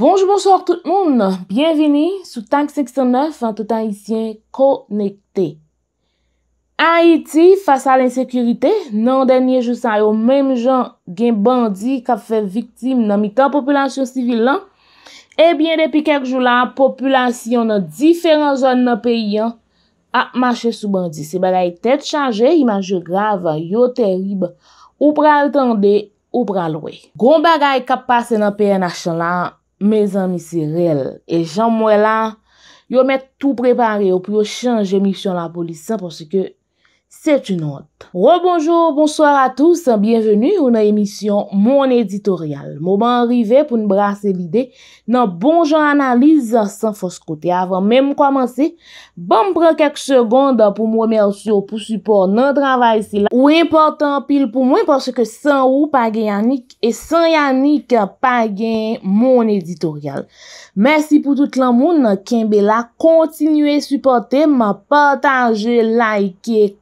Bonjou bonsoor tout moun, bienveni sou Tank 69 an tout an itsyen konekte. An iti, fasa l'insekurite, nan denye jousan yo menm jan gen bandi kap fel viktim nan mitan populasyon sivil lan, e bien depi kek jou lan, populasyon nan diferan zon nan peyi an ap mache sou bandi. Se bagay tet chanje, imanjou grav, yo terib, ou pral tende, ou pral we. Gon bagay kap pase nan peyan nashan lan, Mezan mi se rel. E jan mwen la, yo met tou prepare, yo pou yo chan jemi sou la polisan, porsi ke, C'est une hote. Rebonjou, bonsoir a tous, bienvenu ou nan emisyon Mon Editorial. Mouman rive pou nou brase lide nan bonjou analize san foskote. Avan menm kwa manse, banm pran kek segonda pou mwen mersyo pou support nan travay si la. Ou important pil pou mwen parce ke san ou pagen Yannick e san Yannick pagen Mon Editorial. Mersi pou tout lan moun nan ken be la kontinue supporte ma pataje like kek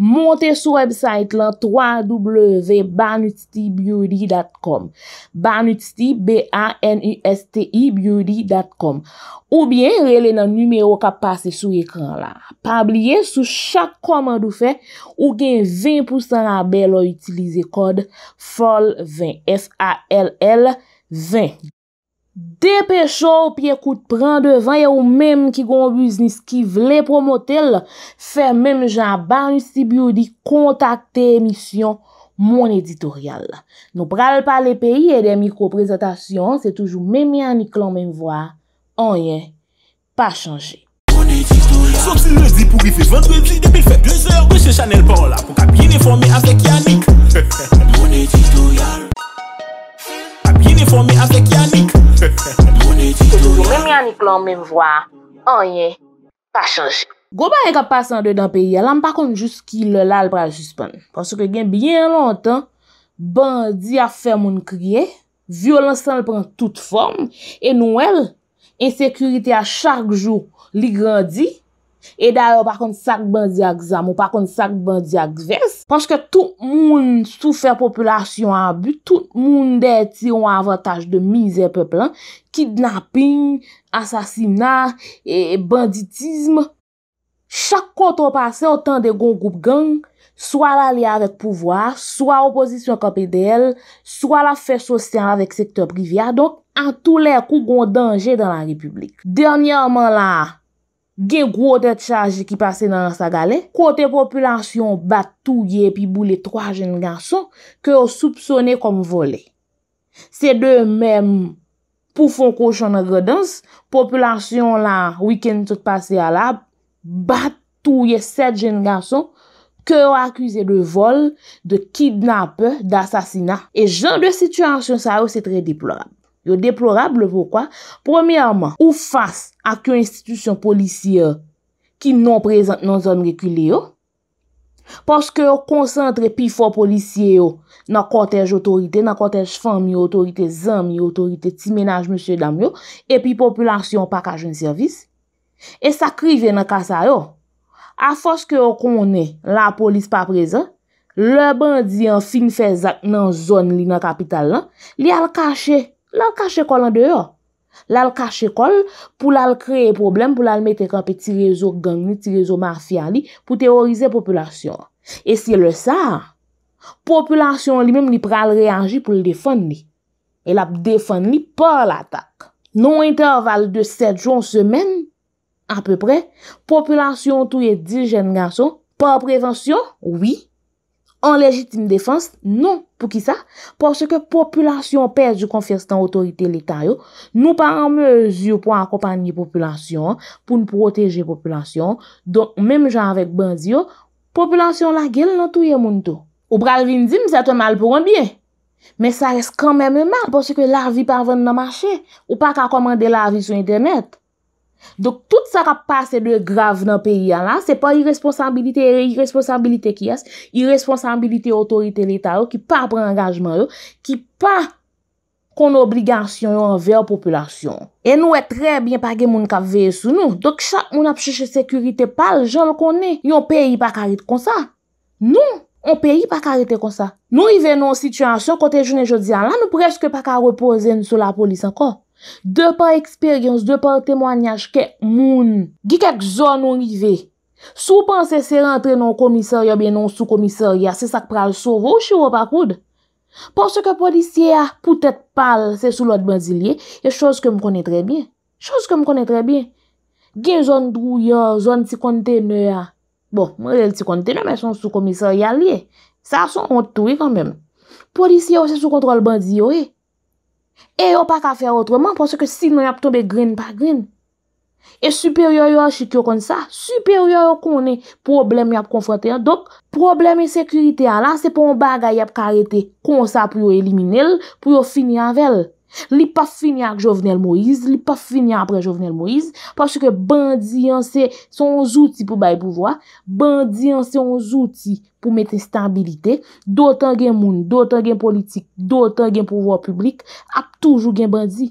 Monte sou website lan www.banustibeauty.com Banusti, B-A-N-U-S-T-I, beauty.com Ou bien, rele nan numero ka pase sou ekran la. Pabliye sou chak komandou fe, ou gen 20% la bel ou utilize kod FALL20. F-A-L-L-20 depèchò ou pi ekout pran devan ya ou mèm ki kon buznis ki vle promotel fè mèm jan ba yon si biou di kontakte emisyon moun editoryal nou pral pa le peyi e de mikro prezatasyon se toujou mèm Yanik lan mèm vwa an yè, pa chanjè moun editoryal moun editoryal moun editoryal moun editoryal moun editoryal Gouman yon ka pasan de dan peyi, alam pa konjous ki lal pral suspon. Pansou ke gen bien lontan, bandi a fè moun kriye, violansan l pran tout form, e nouel, insekurite a chak jou ligrandi, E da yo pa kont sak bandi ag zamo, pa kont sak bandi ag zves Ponche ke tout moun soufer populasyon an but Tout moun deti ou an avantaj de mizè peplan Kidnapping, asasina, banditisme Chak kont opase o tan de goun goup gang Soa la li avèk pouvoar, soa oposisyon kapèdèl Soa la fè sosyan avèk sektor privyè Donk an tou lè kou goun danje dan la republik Dernyè oman la gen grote tchaje ki pase nan sa gale, kote populasyon batouye pi bou le 3 jen ganson ke ou soupsone kom vole. Se de mem pou fon kouchon nan godans, populasyon la, wiken tout pase ala, batouye 7 jen ganson ke ou akwize de vol, de kidnap, de asasina. E jan de situasyon sa ou se tre deploran. yo deplorable poukwa, premiyaman, ou fas non ak yo institusyon polisye ki non prezant nan zon rekule yo, poske yo konsentre pi fò polisye yo nan kotej otorite, nan kotej fami, otorite zan, mi otorite ti menaj monsye dam yo, e pi populasyon pakajon servis, e sa krive nan kasa yo, a foske yo konen la polis pa prezant, le bandi an finfezak nan zon li nan kapital nan, li al kache, La l kache kol an deyo. La l kache kol pou la l kreye problem pou la l mette kapi ti rezo gang ni, ti rezo marfya li pou teorize populasyon. E si le sa, populasyon li mem li pral rey anji pou l defon ni. E la defon ni pa l atak. Non interval de 7 jouan semen, a peu pre, populasyon touye 10 jen ganson, pa prevensyon, oui. An legitime defans, nou pou ki sa, porsè ke populasyon pèjou kon fèst an otorite l'Etat yo, nou pa an mezyou pou akopanyi populasyon, pou nou proteje populasyon, don mèm jan avèk bandyo, populasyon la gèl nan tou yè moun tou. Ou pral vin dim, sè te mal pou ron bie, mè sa res kan mèm e mal, porsè ke la vi pa avèn nan mache, ou pa ka komande la vi sou internet. Dok tout sa ka pase de grave nan peyi an la, se pa irresponsabilite, irresponsabilite ki yas, irresponsabilite otorite l'Etat yo ki pa pran angajman yo, ki pa kon obligasyon yo an veyo populasyon. E nou e trebyen pa gen moun ka veye sou nou, dok chak moun ap chiche sekurite pal, jol konen, yon peyi pa karite kon sa. Nou, yon peyi pa karite kon sa. Nou yi ven nou situasyon kote jounen jodi an la, nou preske pa ka repose sou la polis an ko. De pa eksperyans, de pa temwanyaj ke moun Gikek zon nou rive Sou panse se rentre nou komisoryo bin nou sou komisorya Se sak pral sou roche ou wapakoud Pon se ke polisye ya, poutet pal se sou lot bandilye Ye chos ke m konen tre bien Chos ke m konen tre bien Gin zon drou ya, zon ti kontene ya Bon, m re el ti kontene, men son sou komisorya liye Sa son ontouye kanmem Polisye yo se sou kontrol bandilye yo e E yo pa ka fer otreman pou se ke si nou yap tombe green pa green. E superior yo a chikyo kon sa, superior yo kon e problem yap kon fote. Dok problem e sekurite a la se pon baga yap karete kon sa pou yo elimine l pou yo fini anvel. li pa finya ak Jovenel Moïse li pa finya apre Jovenel Moïse paske bandi yon se son zouti pou baye pouvoa bandi yon se son zouti pou met instabilite, dotan gen moun dotan gen politik, dotan gen pouvoa publik, ap toujou gen bandi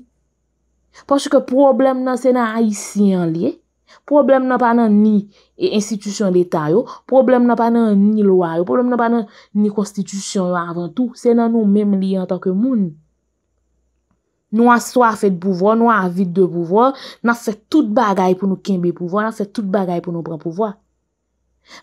paske problem nan se nan haisyen li problem nan pa nan ni institusyon leta yo, problem nan pa nan ni loa yo, problem nan pa nan ni konstitusyon yo avan tou, se nan nou mèm li an tak ke moun Nou an so a fèd pouvo, nou an avid de pouvo, nan fè tout bagay pou nou kembe pouvo, nan fè tout bagay pou nou pran pouvo.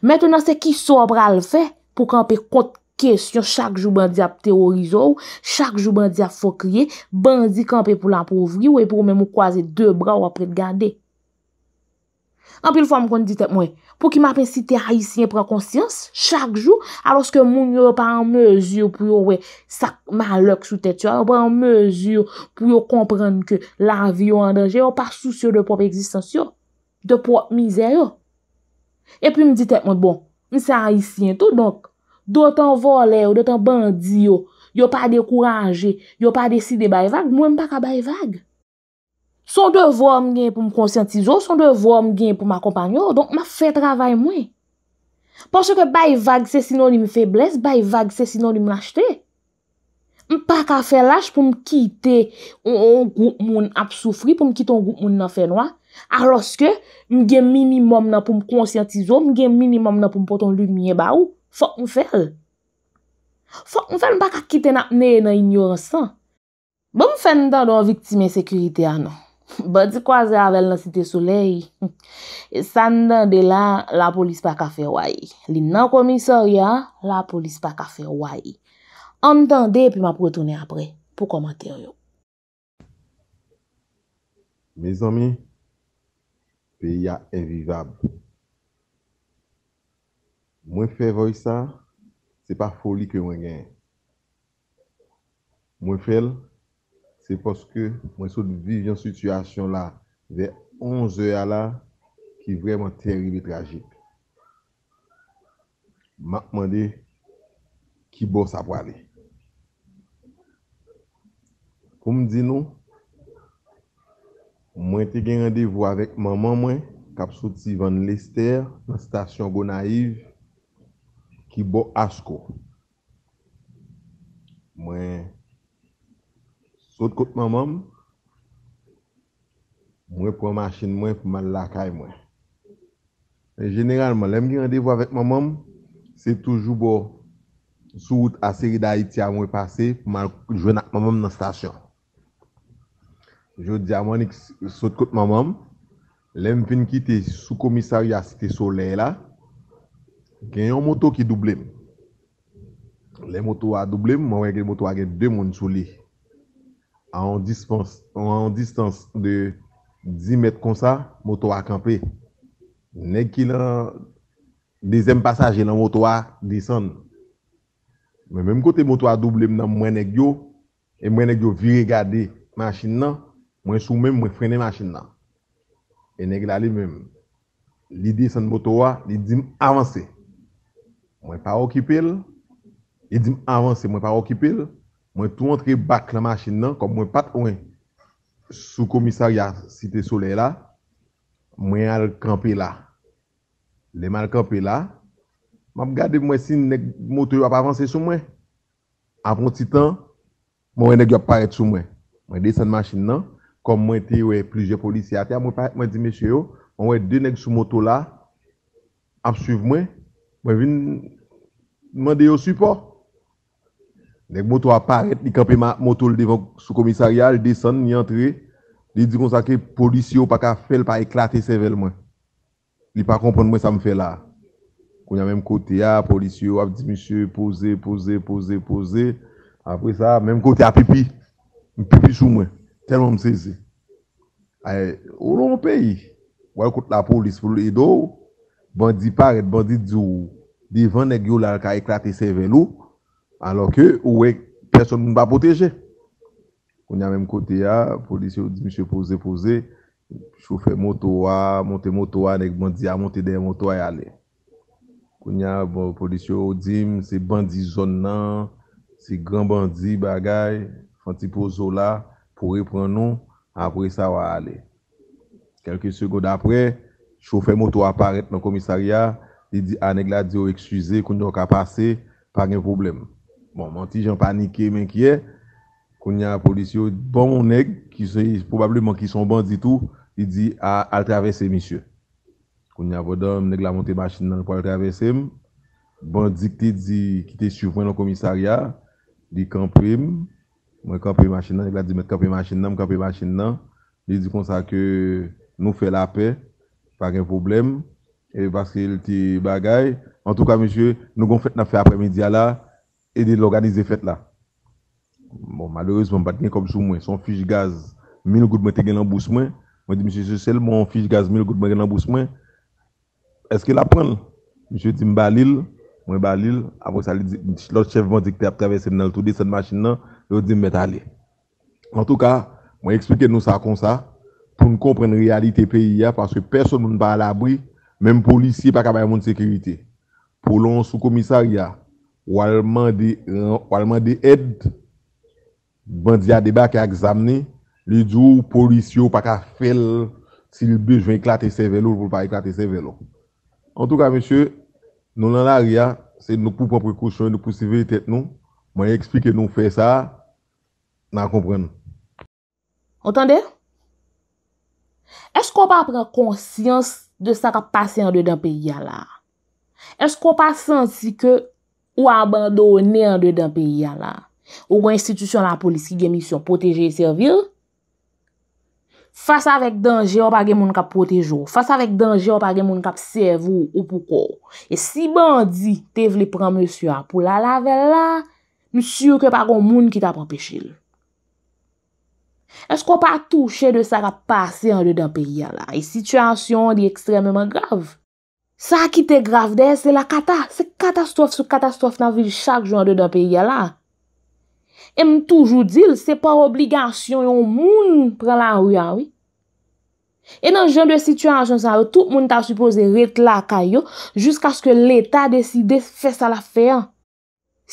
Mètè nan fè ki sobra l fè pou kanpe kont kèsyon chak jou bandi ap terorizo ou, chak jou bandi ap fokriye, bandi kanpe pou l anpouvri ou e pou mè mou kwaze de bra ou apre de gande. Anpil fwa m kon di tep mwen, pou ki m apensi te haisyen pren konsyans, chak jou, aloske moun yo pa an mezur pou yo we sak malok sou tet yo, anpil mwen yo pa an mezur pou yo komprenn ke lavi yo an denje, yo pa sou syo de poupe egzistans yo, de poupe mizer yo. Epi m di tep mwen, bon, mi se haisyen tou, donk, dotan vole yo, dotan bandi yo, yo pa dekouraje, yo pa deside bayevag, mwen m pa ka bayevag. Son devor m gen pou m konsyantizo, son devor m gen pou m akopanyo, donk ma fe travay mwen. Ponso ke bay vag se sino li m febles, bay vag se sino li m lachte. M pa ka fe lach pou m kite yon gout moun ap soufri, pou m kite yon gout moun nan fe nwa. Ar loske, m gen minimum nan pou m konsyantizo, m gen minimum nan pou m poton lumye ba ou, fok m fel. Fok m fel m pa ka kite nan ap neye nan inyorsan. Ba bon, m fen nan do yon viktime sekurite anon. Ah Bè di kwa zè avèl nan site sou lè yi. San dan de la, la polis pa ka fè wè yi. Li nan komisor yon, la polis pa ka fè wè yi. An dan de, pi ma prè tounè apre pou komater yon. Me zon mi, pe ya evivab. Mwen fè voy sa, se pa foli ke wè gen. Mwen fèl, se poske mwen sot vive yon situasyon la ve 11 e ala ki vreman teribit tragik. Makman de ki bo sa prale. Koum di nou, mwen te gen randevo avek maman mwen, kapsot Ivan Lester, nan stasyon Gonaiv, ki bo asko. Mwen Sotkot mamam, mwen pou man chen mwen pou man lakay mwen. Generalman, lem ki yandevo avet mamam, se toujou bo sou wout aseri da iti a mwen pase pou man jwen ak mamam nan stasyon. Jou diya mwen sotkot mamam, lem fin ki te sou komisary a site solen la, gen yon moto ki doublem. Lem moto a doublem, mwen wè gen moto a gen dè moun sou li. Sotkot mamam. a yon distance de 10 mètre konsa, moto a kampe. Nèk ki nan dezem pasaje nan moto a disan. Mè mèm kote moto a doublem nan mwen nèk yo, e mwen nèk yo viri gade masin nan, mwen sou mèm mwen frenè masin nan. E nèk lalè mèm. Li disan moto a, li dim avanse. Mwen pa okipel, li dim avanse mwen pa okipel, Mwen tou antre bak la machin nan, kom mwen pat ouen. Sou komisaryat site sole la, mwen al kampi la. Le man al kampi la, mwen gade mwen sin nek moto yo ap avanse sou mwen. Avonsi tan, mwen nek yo paret sou mwen. Mwen desen machin nan, kom mwen te wey pluje polisi a te, mwen di meshe yo, mwen wey de nek sou moto la, ap suiv mwen, mwen vin mwen de yo suipo. Nèk moutou a paret, li kapè moutou li devan sou komisaryal, desan, ni antre, li di kon sa ke polisyou pa ka fel pa eklate sevel mwen. Li pa kompon mwen sa mfè la. Konya mèm kote ya, polisyou ap di, Monsye, pose, pose, pose, pose, apre sa, mèm kote ya pipi, mipipi chou mwen, telman mseze. Ae, ou loun moun peyi, wakot la polisyou pou li edo, bandi paret, bandi di ou, devan nek yo la ka eklate sevel ou, alo ke ou wey person mba poteje. Koun ya menm kote ya, ah, polisyon ou di msye pose pose, choufe moto wa, ah, monte moto wa, ah, nek bandi a monte dey moto wa yale. Koun ya polisyon ou di, se bandi zon nan, se gran bandi bagay, fanti pozo la, pou oh, repren nou, apre sa wa ale. Kelke segon apre, choufe moto wa paret nan komisariya, anek la di ou eksuize, koun yo ka pase, pang en probleme. Bon, man ti jen panike men kye, kon nye a polisyon, bon moun neg, ki se, probableman ki son bandi tou, ki di, a, a travese misye. Kon nye a vodan, m neg la monti machin nan, pou a travese m, bandi ki te di, ki te souvwen an komisarya, li kampri m, mwen kampri machin nan, mwen la di met kampri machin nan, m kampri machin nan, li di konsa ke, nou fe la pe, pa gen problem, e baske liti bagay, an tou ka misye, nou gon fet na fe apre media la, E de l'organize fète bon, la. Bon, malheurese, mwen bat gen komjou mwen. Son fich gaz, mwen gout mwen te gen an bous mwen. Mwen di, M. Sechel, mwen fich gaz mwen gout mwen gen an bous mwen. Eske la pren? Mwen balil, avon sa li, lòt chevman dikte a travesse nan l'tou de sèd machin nan, lòt di mwen met alè. En tout ka, mwen eksplike nou sa kon sa, pou mwen komprene realite peyi ya, paske person mwen pa alabri, mwen polici pa kabayman de sekirite. Po lòn sou komisari ya, ou alman de ed, bandi ya deba ki a examne, li djou polisyou pa ka fel, si li bej ven klate se velo, pou pa e klate se velo. En tout ka, monsye, nou nan la ria, se nou pou pran prekouchon, nou pou se vele tet nou, mwen yon eksplike nou fe sa, nan kompren nou. Otande? Ej kon pa pran konsyans de sa ka pase yon de dan pe yala? Ej kon pa sansi ke Ou abandone an de dan pe ya la? Ou gwa institusyon la polis ki gen misyon poteje e servil? Fasa vek danje ou pa gen moun kap potejo? Fasa vek danje ou pa gen moun kap servou ou poukou? E si bandi te vle pran monsiwa pou la lavel la? Monsiw ke pa goun moun ki tapan pechil? Esk ou pa touche de sa rap pase an de dan pe ya la? E situasyon di ekstrememan grav? Sa ki te graf de, se la kata, se katastrof sou katastrof nan vil chak joun de da peye la. E m toujou dil, se pa obligasyon yon moun pre lan wye wye. E nan joun de situasyon sa wè, tout moun ta supose ret la kayo, jisk aske l'Etat deside fè sa la fè an.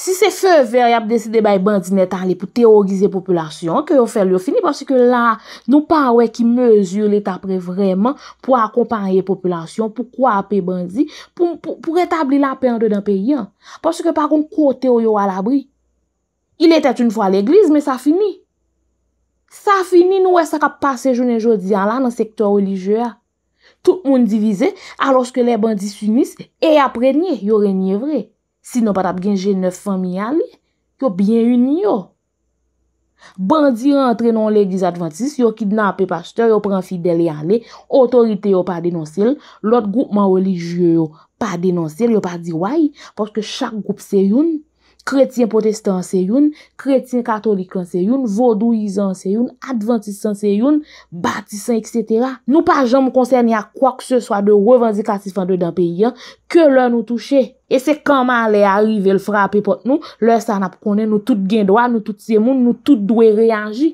Si se fe ver yap deside bay bandi netan li pou teorize populasyon, ke yo fèl yo fini porsi ke la nou pa wè ki mesure l'etapre vreman pou akompanye populasyon, pou kwa apè bandi, pou etabli la pèndo dan pè yon. Porsi ke pa kon kote yo yo alabri. Il etat un fwa l'egliz, men sa fini. Sa fini nou wè sa ka pase jounen jodi an la nan sektor religyoa. Tout moun divize aloske lè bandi sinis e apre nye, yo renye vreye. Si nou pat ap genje nef fami ya li, yo byen yoni yo. Bandi rentre non leg disadvantis, yo kidnap e pasteur, yo pran fidel ya li, otorite yo pa denonsil, lot group ma olijye yo pa denonsil, yo pa di waj, porske chak group se yon, Kretien potestan se yon, kretien katolik lan se yon, vodou izan se yon, adventisan se yon, batisan etc. Nou pa jom konsen ya kwa kse swa de revanzi klasifan de dan peyi an, ke lor nou touche. E se kama ale arrive l frape pot nou, lor san ap konen nou tout gen dwa, nou tout se moun, nou tout dwe reanji.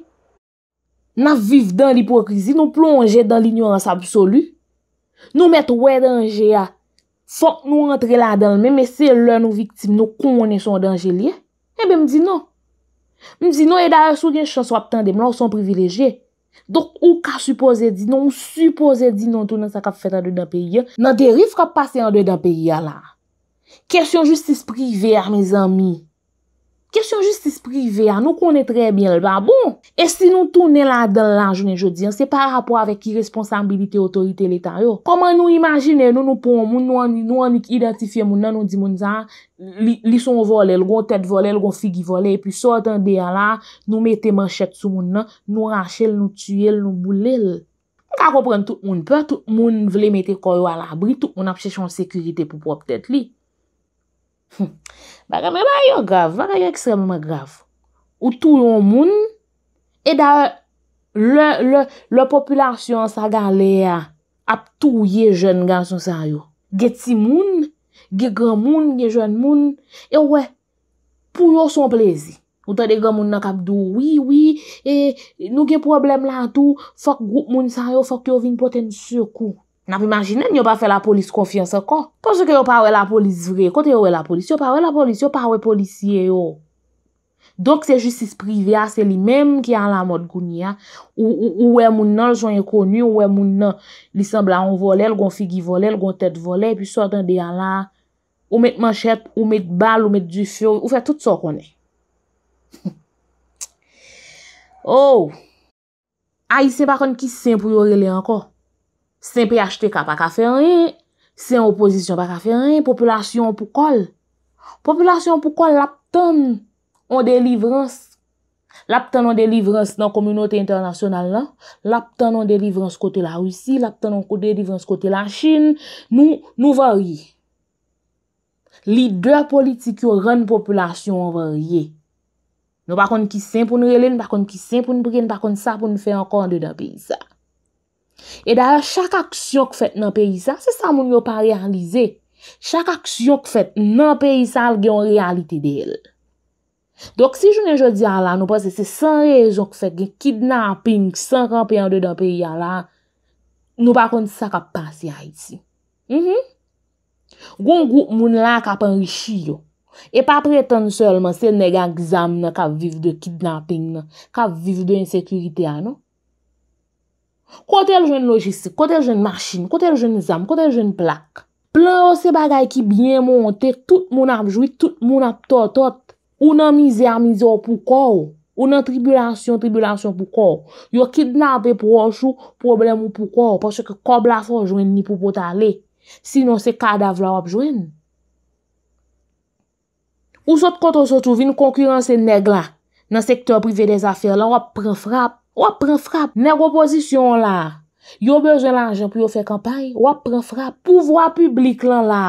Nan viv dan li prokrizi, nou plonge dan l'ignorans absolu. Nou met wè denje ya. Fok nou antre la dan men, men se lè nou viktim nou kou mwenè son dan jè liè, ebe eh m di nou. M di nou e da yè sou gen chans wap tan dem, nou son privileje. Dok ou ka suppose di nou, ou suppose di nou, nou tou nan sakap fèt an dey dan peyi ya, nan derif kap pase an dey dan peyi ya la. Kèsyon justice privè, mè zami. Kesyon justis prive a, nou konen trebyen lba, bon. E si nou toune la del la, jounen joudien, se pa rapor avek ki responsabilite otorite leta yo. Koman nou imagine, nou nou pon moun, nou anik identifiye moun nan, nou di moun zan, li son vole, lgon tet vole, lgon figi vole, epi sotan deya la, nou mette manchet sou moun nan, nou rache l, nou tue l, nou boule l. Mwen ka kompren tout, moun pe tout, moun vle mette koyo al abri tout, moun apchechon sekurite pou pop tete li. Baka mè mè yo grav, baka yo ekstrem mè grav Ou tou loun moun, e da le populasyon sa galea ap tou ye jen ganson sa yo Ge ti moun, ge gran moun, ge jen moun, e wè, pou yo son plezi Ou ta de gran moun nan kapdou, wii wii, e nou gen problem lan tou, fok group moun sa yo, fok yo vin poten surkou N ap imagine, n yo pa fe la polis konfyanse kon. Ponso ke yo pawe la polis vre. Kote yo pawe la polis, yo pawe la polis, yo pawe polisye yo. Donk se justice privya, se li menm ki an la mod gouni ya. Ou we moun nan, l son yon e konu, ou we moun nan. Li sembla an vole, l gon figi vole, l gon tet vole, pi sou atan de an la. Ou met manchep, ou met bal, ou met jifyo, ou fe tout so konen. Ou, oh! ay se pa konen ki sen pou yo rele an kon. Sen PHTK pa ka fè rè, sen opozisyon pa ka fè rè, populasyon pou kol. Populasyon pou kol, lapten an delivrans. Lapten an delivrans nan komunote internasyonal nan, lapten an delivrans kote la Roussi, lapten an delivrans kote la Chin, nou, nou varye. Li dè politik yo ren populasyon, nou varye. Nou pa kon ki sen pou nou relè, nou pa kon ki sen pou nou prè, nou pa kon sa pou nou fè an kon de da bizak. E dara chak aksyon k fèt nan peyi sa, se sa moun yo pa realize, chak aksyon k fèt nan peyi sa al gen realite del. Dok si joun e jodi a la, nou pa se se san rezon k fèt gen kidnapping, sankan peyan de dan peyi a la, nou pa konti sa kap pasi a iti. Goun gout moun la kap anri chi yo, e pa pretan solman se nega gizam nan kap viv de kidnapping nan, kap viv de insekurite a nou. Kote el jwen logistik, kote el jwen machin, kote el jwen zam, kote el jwen plak. Plè ou se bagay ki byen monte, tout moun ap jwi, tout moun ap totot. Ou nan mizè, mizè ou poukò ou. Ou nan tribulasyon, tribulasyon poukò ou. Yo kidnapè pou wanshou, problem ou poukò ou. Pòsè ke kob la fò jwen ni pou pota le. Sinon se kada vla wap jwen. Ou sot kote ou se touvi nou konkurense neg la. Nan sektor privè des afer la wap pre frap. Wap pran frap. Nèk woposisyon la, yo bejè l'anjen pou yo fè kampay, wap pran frap. Pouvoi publik lan la,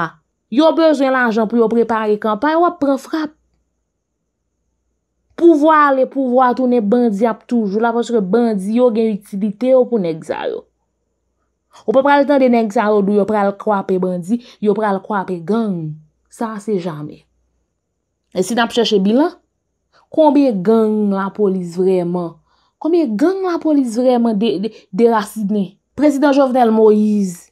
yo bejè l'anjen pou yo prepare kampay, wap pran frap. Pouvoi ale pouvoi toune bandi ap toujou, la fosre bandi yo gen utilite yo pou negzaro. Wap pran l'tan de negzaro do yo pran l'kwape bandi, yo pran l'kwape gang. Sa se jamè. E si nan p chèche bilan, konbi gang la polis vreman Komye gang nou a polis vreman derasine? Prezident Jovenel Moïse,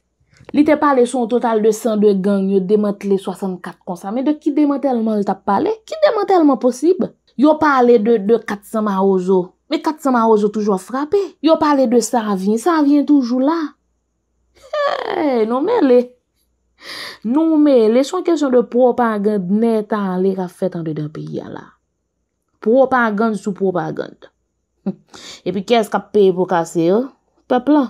li te pale son total de 102 gang, yo demant le 64 konsa, men de ki demant elman yo tap pale? Ki demant elman posib? Yo pale de 400 ma ozo, men 400 ma ozo toujwa frape? Yo pale de 100 avyen, 100 avyen toujwa la? Hey, nou me le. Nou me le, son kesyon de propagand neta an li rafet an de den piya la. Propagand sou propagand. epi kes kap pe pou kase yo pe plan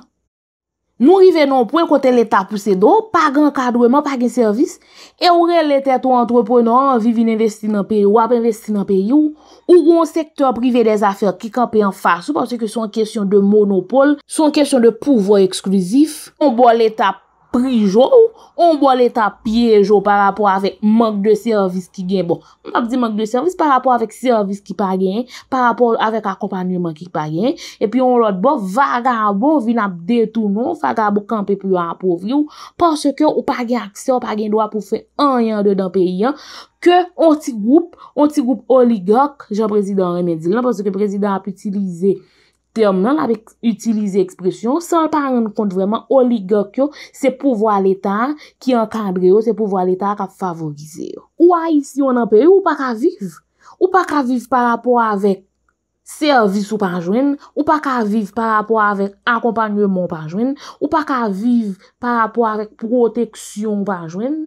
nou rive non pou e kote leta pou se do pag an kadou e man, pag an servis e ou re lete tou antropou non vivi nan investi nan pe yo, ap investi nan pe yo ou ou sektor prive des afer ki kan pe an fase, ou pwase ke son kesyon de monopol, son kesyon de pouvo eksklusif, ou bo leta prijou On bole ta pyejo par rapport avèk mank de servis ki gen bo. On ap di mank de servis par rapport avèk servis ki pa gen, par rapport avèk akompanye mank ki pa gen. E pi yon lot bo vaga bo vin ap detounon, vaga bo kampe pou ap povri ou. Pase ke ou pa gen aksyon, pa gen do ap pou fe an yon de dan pe yon. Ke onti goup, onti goup oligok, jan prezident remedil. Nan pase ke prezident ap utilize oligok. termen avèk utilize ekspresyon, san pa an kont vreman oligokyo, se pouvo al etan ki an kandre yo, se pouvo al etan ka favorize yo. Ou a yisi yon anpe, ou pa ka vive? Ou pa ka vive par rapport avèk servis ou panjwen? Ou pa ka vive par rapport avèk akompanyouman ou panjwen? Ou pa ka vive par rapport avèk proteksyon ou panjwen?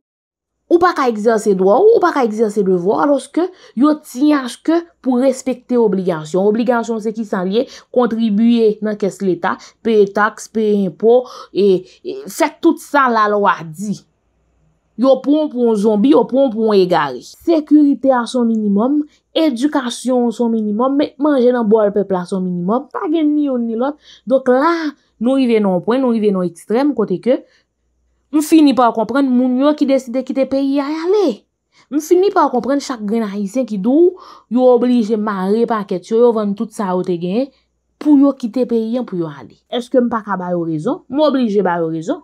Ou pa ka egzer se doa ou ou pa ka egzer se devwa loske yo tinaj ke pou respekte obligasyon. Obligasyon se ki san liye kontribuye nan kes leta, pe tax, pe impo, se tout san la lo a di. Yo pou an pou an zombi, yo pou an pou an egari. Sekurite a son minimum, edukasyon a son minimum, menjè nan bo al pepla a son minimum, pagè ni yon ni lot. Dok la nou i venon poin, nou i venon ekstrem kote ke M fini pa a kompren moun yo ki deside ki te peyi a yale. M fini pa a kompren chak grenayisen ki dou, yo oblije man repaket yo, yo vande tout sa ote gen, pou yo ki te peyi an pou yo hale. Eske m pa ka bayo rezon? M oblije bayo rezon?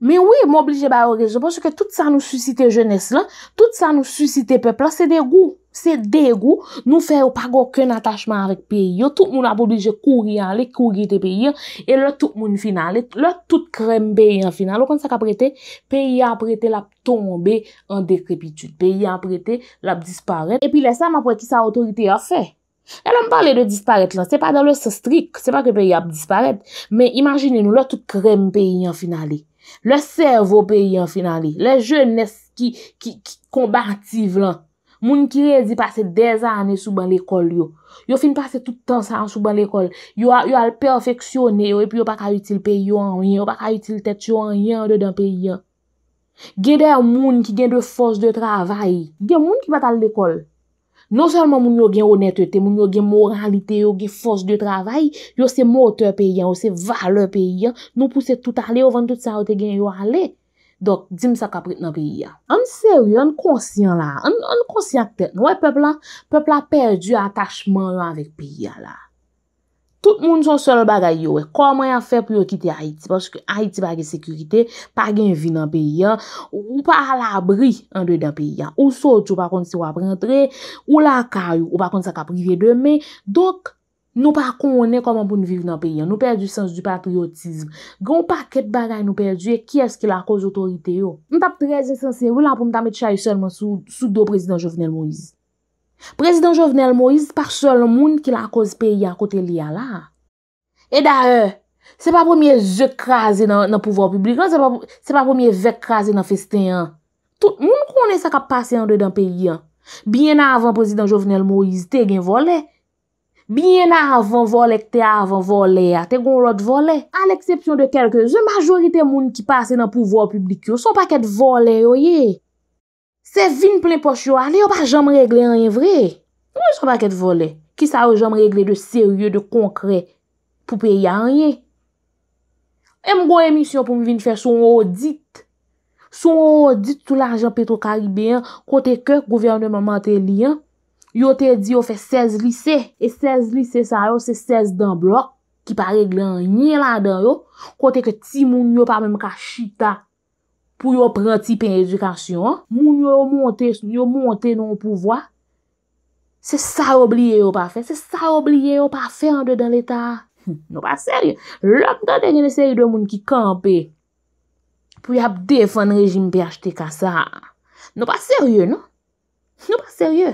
Mè wè m'oblije bè yo rejebon, se ke tout sa nou susite jenes la, tout sa nou susite pep la, se degou, se degou, nou fè ou pag ouken atachman avèk peyi yo, tout moun ap oblije kouri alèk, kouri te peyi yo, e lò tout moun finalèk, lò tout krem peyi yo finalèk, lò kon sa ka prete, peyi yo ap prete la ap tombe en dekrepitude, peyi yo ap prete la ap disparete, e pi lè sa m'ap prete sa otorite ya fè. E lò m'pare de disparete la, se pa dalò se strik, se pa ke peyi yo ap disparete, mè imagine Le servo pe yon finali, le jeunes ki kombative lan, moun ki rezi pase dez ane sou ban lekol yon, yon fin pase toutan sa an sou ban lekol, yon al perfeksyonen yon, epi yon pa ka util pe yon, yon pa ka util tet yon, yon de dan pe yon. Gede moun ki gen de fos de travay, gen moun ki va tal lekol. Non salman moun yo gen onetete, moun yo gen moralite, yo gen fos de travay, yo se moteur pe yon, yo se valeur pe yon, nou puse tout ale, yo vande tout sa ou te gen yo ale. Dok, di m sa kaprit nan pe yon. An seri, an konsyen la, an konsyen akte, nou e pepla, pepla perdi atachman la avik pe yon la. Tout moun son sol bagay yo e. Koman ya fe pou yo kite Haiti? Porske Haiti bagay sekirite, pa gen vi nan peyi an, ou pa al abri an dey nan peyi an. Ou sot, ou pa konti se wap rentre, ou la akay, ou pa konti sa ka prive deme. Dok, nou pa konen koman pou nou viv nan peyi an. Nou perdi sens du patriotisme. Gon pa ket bagay nou perdi e, ki eske la koz otorite yo? Mta prezi sensi, wila pou mta met chay solman sou do prezident Jovenel Mounzi. Prezident Jovenel Moïse pa chol moun ki la akos peyi an kote liya la. E da e, se pa pwemye zek krasi nan pouvor publik, se pa pwemye vek krasi nan festen an. Tout moun konen sa ka pase an de dan peyi an. Bien avan prezident Jovenel Moïse te gen vole. Bien avan vole kte avan vole a, te gon rot vole. A l'eksepsyon de kelke, ze majorite moun ki pase nan pouvor publik yo son pa ket vole yo yey. Se vin plen poch yo ane, yo pa jam regle anyen vre. Mwen se pa ket vole. Ki sa yo jam regle de serye, de konkre pou peye anyen. E mgo emisyon pou mi vin fè son rodit. Son rodit tout l'arjan petro-karibéan kote ke gouvernementelian. Yo te di yo fè 16 lise. E 16 lise sa yo, se 16 dambro. Ki pa regle anyen la dan yo. Kote ke timoun yo pa menm ka chita. pou yon prantip en edukasyon, moun yon monte, yon monte nou pouvoi, se sa oubliye yon pa fe, se sa oubliye yon pa fe an de dan l'Etat, hm, nou pa serye, lak dan denye neseye yon moun ki kampe, pou yon ap defan rejim pi achete ka sa, nou pa serye nou, nou pa serye,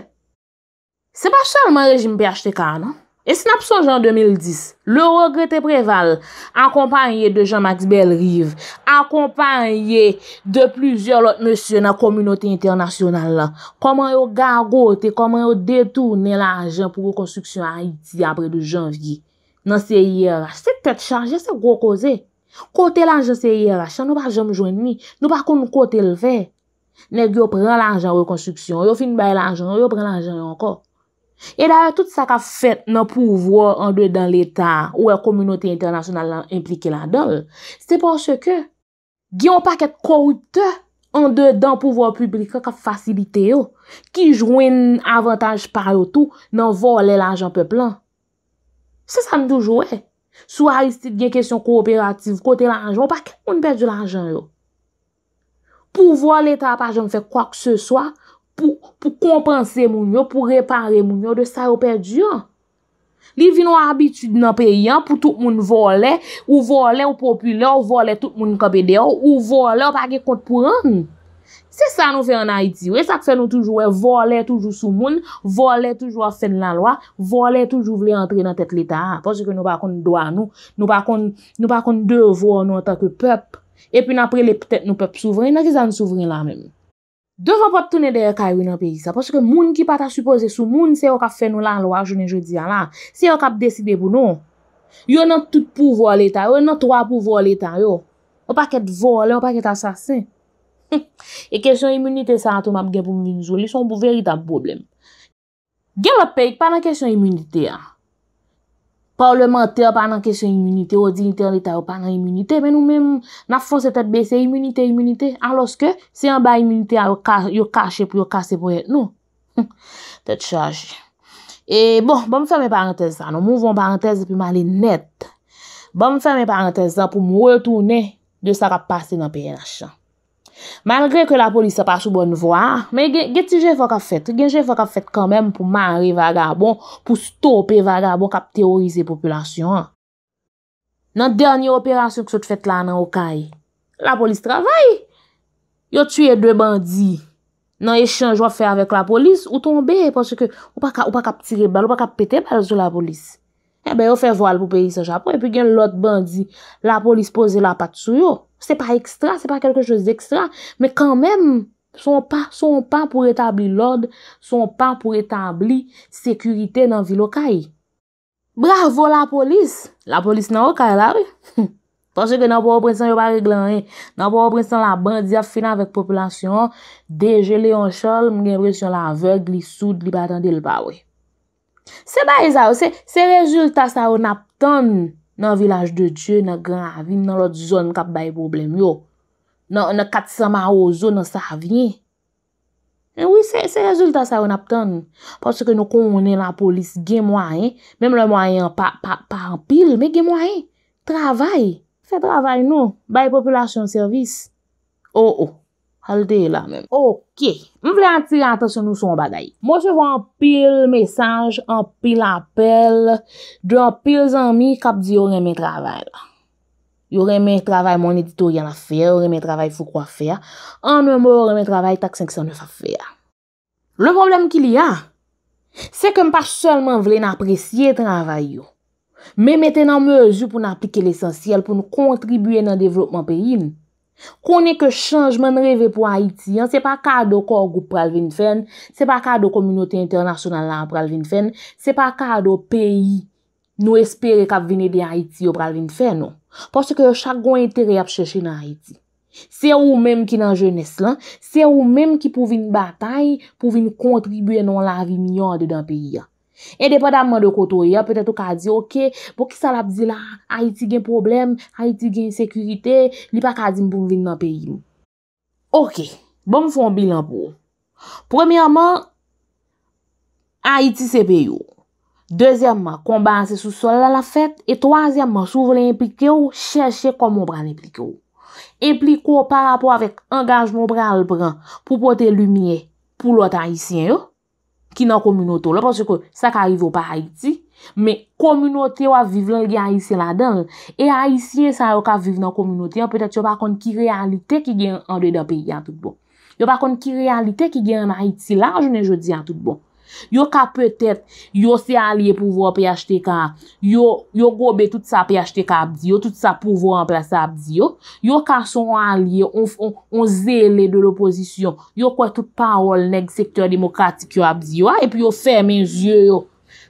se pa chanman rejim pi achete ka nou, E si na pso jan 2010, le rogre te preval, akompanyye de jan Max Bell Rive, akompanyye de plujer lot nesye nan komunote internasyonal la, koman yo gagote, koman yo detounen la anjan pou rekonstruksyon a Iti apre do janji, nan se yera. Se tet chanje se gwo koze, kote la anjan se yera, chan nou pa jom jwen mi, nou pa kon nou kote l fe, nek yo pren la anjan rekonstruksyon, yo fin bay la anjan, yo pren la anjan yon ko. E daye, tout sa ka fet nan pouvwa an de dan l'Etat ou e kominote internasyonal implike la do, se te pwoske, gyan pa ket kwaouta an de dan pouvwa publika ka fasilite yo, ki jwenn avantage par yo tou nan volen l'anjan pe plan. Se sa mdoujowe, sou a yistit gen kesyon kooperatif kote l'anjan, wapak, ou n'perdi l'anjan yo. Pouvwa l'Etat apajen fè kwa kse swa, pou kompense moun yo, pou repare moun yo, de sa yo perdi yo. Li vi nou abitud nan pe yon, pou tout moun vole, ou vole ou popule, ou vole tout moun kope deyo, ou vole ou pake kontpouran. Se sa nou fe anayiti, we sakfe nou toujwe, vole toujwe sou moun, vole toujwe sen nan loa, vole toujwe vle entri nan tet lita. Fosye ke nou bakon doa nou, nou bakon devor nou takwe pep, e pi napre le petet nou pep souvren, nan vizan souvren la menm. Devo pa ptoune deye kayou nan peyi sa, poske moun ki pata supose sou, moun se yo ka fenou lan lo a jounen joudian la, se yo ka pt deside pou nou. Yo nan tout pou vole ta yo, yo nan troa pou vole ta yo. O pa ket vole, o pa ket asasin. E kesyon imunite sa an tou map gen pou mwenjou, li son pou veritan problem. Gen la peyik pa nan kesyon imunite ya. Parlementè ou pa nan kesyon immunite, ou di internetè ou pa nan immunite, men nou men nan fonsè tèt bèse immunite, immunite, aloske si yon ba immunite yo kache pou yo kache pou et nou. Tèt chaji. E bon, ba bon, m fèmè parantezè an, nou mouvon parantezè pi ma lè net. Ba bon, m fèmè parantezè an pou m wè toune de sa ka pase nan PNH-an. Malgre ke la polis se pa sou bonn voa Men genjen fwa ka fet Genjen fwa ka fet kanmen pou mare vagabon Pou stope vagabon Kap teorize populasyon Nan denye operasyon Kwa sot fet la nan wakay La polis travay Yo tuye dwe bandi Nan eshanj wap fe avèk la polis Ou tombe Ou pa kap tire bal Ou pa kap pete bal sou la polis Ebe eh yo fe voal pou peyi sa Japon E pi gen lot bandi La polis pose la pat sou yo Se pa ekstra, se pa kelke chos ekstra. Me kanmen, son pa pou etabli l'od, son pa pou etabli sekurite nan vilokay. Bravo la polis! La polis nan wakay la, we. Pansye ke nan pou waprensan yo pa reglan e. Nan pou waprensan la bandia finan vek populasyon. Deje le yon chol, mgen presyon la aveg, li soud, li patan del pa, we. Se ba e zav, se rezultat sa yo nap tonne. Nan vilaj de Diyo, nan gran avin, nan lot zon kap bay problem yo. Nan 400 ma ou zon sa avin. E wè, se rezultat sa yon aptan. Pwase ke nou konwone la polis gen mwanyen, menm le mwanyen pa an pil, men gen mwanyen, travay. Fè travay nou, bay population service. O, oh, o. Oh. Alte la men. Ok. Mwen vle ati la atasyon nou sou an bagay. Mwen se vwa an pil mesaj, an pil apel, de an pil zanmi kap di yon reme travay la. Yon reme travay moun editor yon afeya, yon reme travay fou kwa afeya, an mwen mwen reme travay tak 509 afeya. Le problem ki li a, se ke m pa solman vle napresye travay yo. Mwen mette nan mezu pou nan aplike l'esensyal, pou nou kontribuye nan devlopman peyi mwen. Kou ne ke chanjman revè pou Haiti, se pa ka do kor group pralvin fèn, se pa ka do kominote internasyonal la pralvin fèn, se pa ka do peyi nou espere kap vene de Haiti yo pralvin fèn nou. Pòsè ke chak gwen interè ap chèche nan Haiti. Se ou mèm ki nan jènes lan, se ou mèm ki pou vin batay pou vin kontribuyen nou la viminyon de dan peyi ya. E depa damman de koto yo, petè tou ka zi ok, pou ki sa lap zi la, Haïti gen problem, Haïti gen sekurite, li pa ka zi mpoum vin nan peyi yo. Ok, bon mfoum bilan pou. Premiyaman, Haïti se peyo. Dezyaman, konbansè sou sol la la fèt, e twaziyaman, sou vle implik yo, chèche kon moun bran implik yo. Implik yo par rapport avèk angaj moun bran albran pou pote lumiye pou lot haïsyen yo. ki nan kominoto la, porsi ko, sa ka arrive ou pa Haiti, me kominote waviv lan gen Aisyen la den, e Aisyen sa wakaviv nan kominote, yo petat yo bakon ki realite ki gen an de da peyi an tout bon. Yo bakon ki realite ki gen an Haiti la, jounen joudi an tout bon. Yo ka petet, yo se alye pou vou api achete ka, yo gobe tout sa api achete ka api yo, tout sa pou vou api achete ka api yo, yo ka son alye, on zele de l'oposisyon, yo kwa tout paol neg sektor demokratik yo api yo, e pi yo ferme yon zye yo,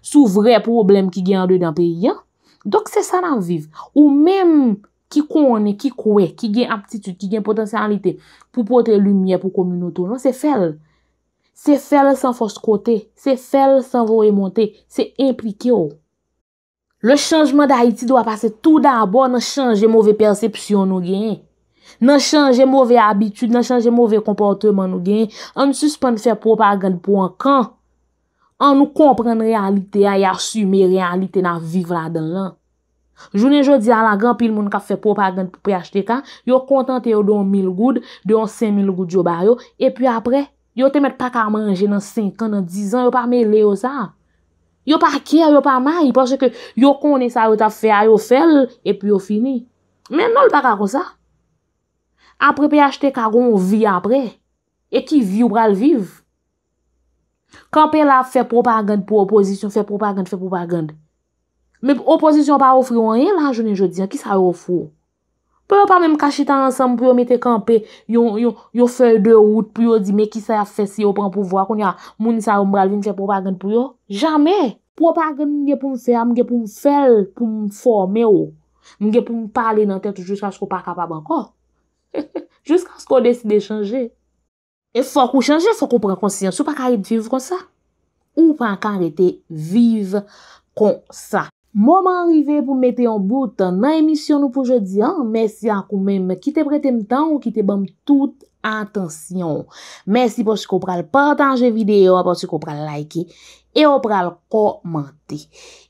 sou vre problem ki gen ade dan peyi. Dok se sa nan viv, ou menm ki kone, ki kwe, ki gen aptitude, ki gen potensyalite pou pote lumye pou kominoto, non se fel. Se fel san fos kote, se fel san vou remonte, se implike ou. Le chanjman da Haiti dwa pase tout da abon nan chanje mouve persepsyon nou gen. Nan chanje mouve abitude, nan chanje mouve komporteman nou gen. An nou suspende fe propa gen pou an kan. An nou komprende realite a ya sume realite nan vive la den lan. Jounen jodi la la gran pil moun ka fe propa gen pou preachete kan, yo kontante yo don mil goud, don sen mil goud yo baryo, e pi apre... Yo te met pa ka manje nan 5 an, nan 10 an, yo pa me le yo sa. Yo pa kia, yo pa may, yo konen sa yo ta fe a yo fel, e pi yo fini. Men non l pa ka ko sa. Apre pe achete karon ou vi apre, e ki vi ou pral viv. Kan pe la fe propagand pou oposisyon, fe propagand, fe propagand. Men oposisyon pa ofro enye la, jounen je diyan, ki sa yo ofro? Pwè wè pa mè m kachita ansam pou yo mette kampe yo fèl de wout pou yo di me ki sa ya fèsi yo pran pou vwa kon ya mouni sa yon bralvin kèp wè pa genn pou yo? Jamè! Pwè wè pa genn m genn pou m fèl pou m fòmè yo. M genn pou m pale nan tètou jousk as kou pa kapab ankon. Jousk as kou deside chanje. E fòk ou chanje fòk ou pran konsisyon. Sou pa kare te vive kon sa? Ou pa kare te vive kon sa? Mouman rive pou mette yon bout nan emisyon nou pou jodi an, mèsi akou mèm ki te prete m'tan ou ki te bom tout an tansyon. Mèsi pou chikou pral patanje videyo, pou chikou pral likey, E o pral komante.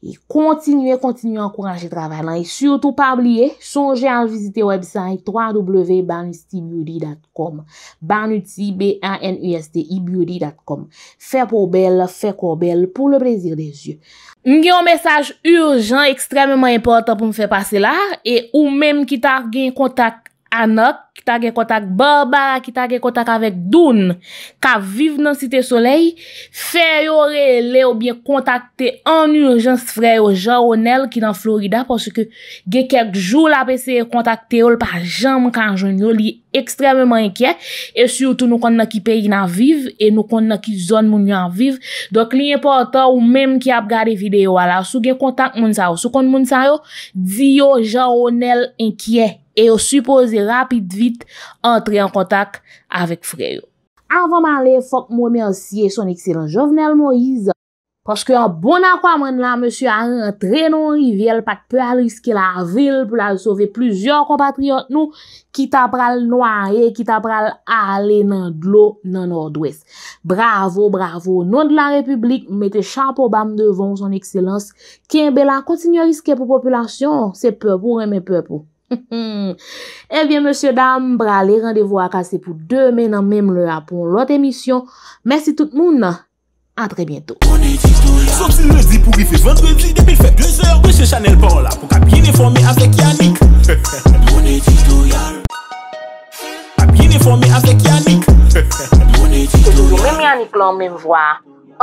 E kontinuè, kontinuè, ankouranjè travanan. E soutou pa oubliye, sonjè an vizite websay www.banustibury.com Banuti, B-A-N-U-S-T-I-B-U-R-Y.com Fè pou bel, fè pou bel, pou le brezir de zye. M gen yon mesaj urgent, ekstremèman important pou m fè pase la, e ou menm ki ta gen kontak anok, ki ta ge kontak barbara, ki ta ge kontak avek dun, ka viv nan site soley, fe yore le ou bie kontakte an urjens frey ou jan ou nel ki nan Florida porsi ke ge kek joul apese ye kontakte ou l pa jam kanjon yo, li ekstrememan enkiye e syoutou nou konnen ki peyi nan viv e nou konnen ki zon moun yo an viv dok li yon portan ou menm ki ap gade video ala, sou ge kontak moun sa yo, sou konnen moun sa yo di yo jan ou nel enkiye E yo supose rapid, vit, entre en kontak avek freyo. Avon man le, fok mou men siye son ekselen Jovenel Moïse. Koske an bon an kwa man la, monsye a rentre non riviel, pak pou al riske la vil pou la souve plusieurs kompatriot nou, kita pral noirye, kita pral ale nan glou nan Nord-Ouest. Bravo, bravo, nou de la republik, mette chan pou bam devon son ekselens. Ken be la kontinye riske pou populasyon, se pe pou reme pe pou. Eviye monsie dam, brale, randevo akase pou demen an mem le apon lot emisyon Mersi tout moun, an tre bientou Meme yannik lom mem vwa,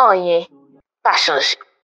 anye, kachonjik